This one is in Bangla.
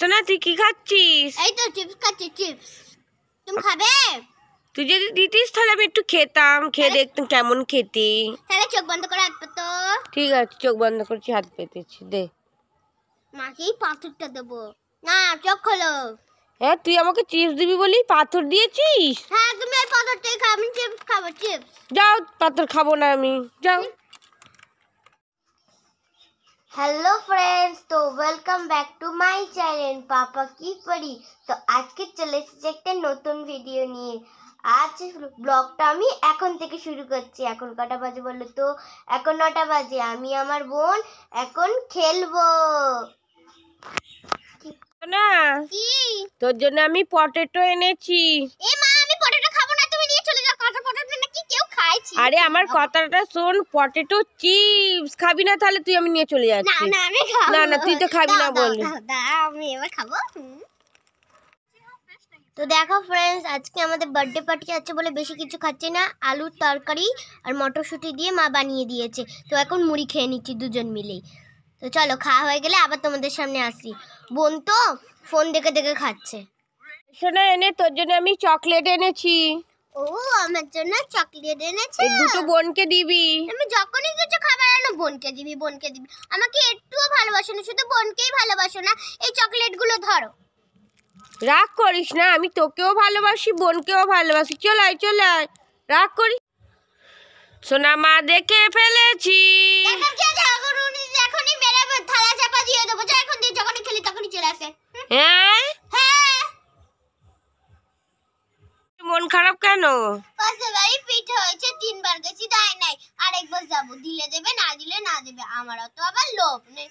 সোনা তুই কি খাচ্ছিস এই তো চিপস খাচ্ছি চিপস তুমি খাবে তুই যদি দিতিস তাহলে আমি একটু খেতাম খেয়ে দেখতাম কেমন খেতি তাহলে চোখ বন্ধ করে হাত পেতো ঠিক আছে চোখ বন্ধ করছি হাত পেতেছি দে মাকেই পাথরটা দেবো না চোখ খোলো হ্যাঁ তুই আমাকে চিপস দিবি বলি পাথর দিয়েছিস হ্যাঁ তুমি এই পাথরটাই খাও আমি চিপস খাবো চিপস যাও পাথর খাবো না আমি যাও হ্যালো ফ্রেন্ডস তো welcome back to my channel পাপা কি পড়ি তো আজকে চলে এসেছি একটা নতুন ভিডিও নিয়ে আজ ব্লগটা আমি এখন থেকে শুরু করছি এখন কটা বাজে বললো তো এখন নটা বাজে আমি আমার বোন এখন খেলবো না তোর জন্য আমি পটেটো এনেছি আরে আমার কথাটা শোন পটেটো চিপস খাবি না তাহলে তুই আমি নিয়ে চলে যাচ্ছি না না আমি খাবো না না তুই তো খাবি না বললি আমি এবার খাবো তো দেখো ফ্রেন্ডস আজকে আমাদের বার্থডে পার্টি আছে বলে বেশি কিছু খাচ্ছি না আলুর তরকারি আর মটরশুঁটি দিয়ে মা বানিয়ে দিয়েছে তো এখন মুড়ি খেয়ে নিচ্ছি দুজন মিলেই তো চলো খাওয়া হয়ে গেলে আবার তোমাদের সামনে আসি বোন তো ফোন দেখে দেখে খাচ্ছে শোনা এনে তোর জন্য আমি চকলেট এনেছি ও আমার জন্য চকলেট এনেছে এই দুটো বোনকে দিবি আমি যখনই কিছু খাবার আনো বোনকে দিবি বোনকে দিবি আমাকে একটুও ভালোবাসো না শুধু বোনকেই ভালোবাসো না এই চকলেটগুলো ধরো রাগ করিস না আমি তোকেও ভালোবাসি বোনকেও ভালোবাসি চল আয় চল আয় রাগ করিস সোনা মা দেখে ফেলেছি এখনই মেরে থালা চাপা দিয়ে দেবো যা এখন দিয়ে যখনই খেলি তখনই চলে আসে হ্যাঁ খারাপ কেন পাশে পিঠে হয়েছে তিনবার গেছি দেয় নাই আর একবার যাবো দিলে দেবে না দিলে না দেবে আমারও তো আবার লোভ নেই